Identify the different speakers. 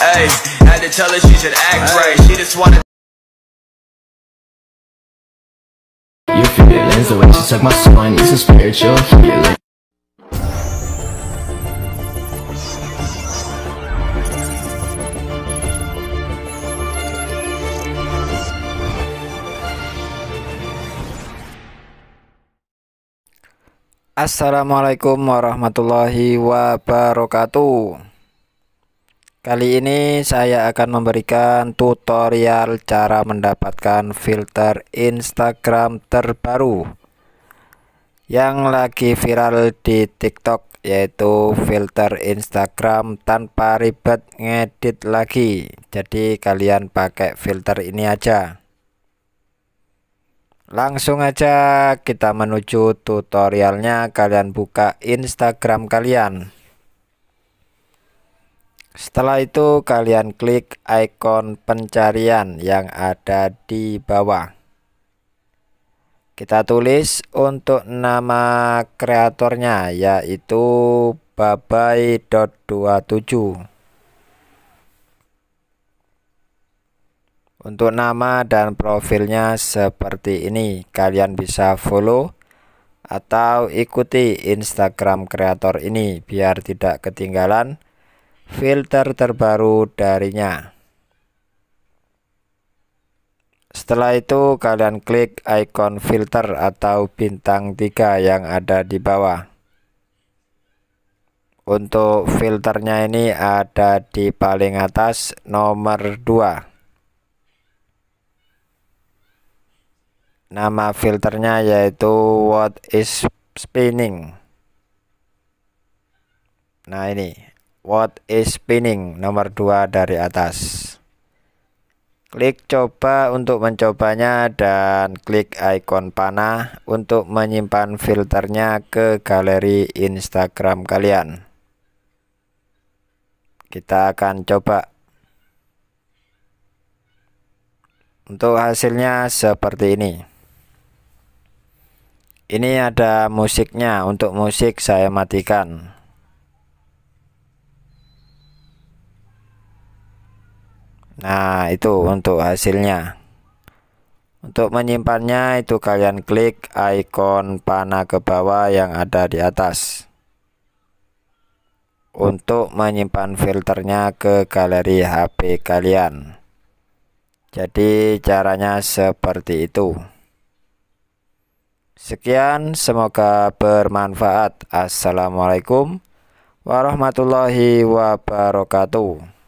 Speaker 1: Hey, had to tell her she should act right. She just wanted. Your feelings, the way she took my soul, I need spiritual healing. Assalamualaikum warahmatullahi wabarakatuh. Kali ini saya akan memberikan tutorial cara mendapatkan filter Instagram terbaru yang lagi viral di TikTok yaitu filter Instagram tanpa ribet ngedit lagi. Jadi kalian pakai filter ini aja. Langsung aja kita menuju tutorialnya kalian buka Instagram kalian. Setelah itu kalian klik ikon pencarian yang ada di bawah. Kita tulis untuk nama kreatornya yaitu babai.27. Untuk nama dan profilnya seperti ini. Kalian bisa follow atau ikuti Instagram kreator ini biar tidak ketinggalan filter terbaru darinya. Setelah itu kalian klik icon filter atau bintang 3 yang ada di bawah. Untuk filternya ini ada di paling atas nomor 2. Nama filternya yaitu what is spinning. Nah ini What is spinning? Nomor 2 dari atas. Klik coba untuk mencobanya dan klik icon panah untuk menyimpan filternya ke galeri Instagram kalian. Kita akan coba. Untuk hasilnya seperti ini. Ini ada musiknya. Untuk musik saya matikan. Nah itu untuk hasilnya Untuk menyimpannya itu kalian klik ikon panah ke bawah yang ada di atas Untuk menyimpan filternya ke galeri HP kalian Jadi caranya seperti itu Sekian, semoga bermanfaat. Assalamualaikum warahmatullahi wabarakatuh.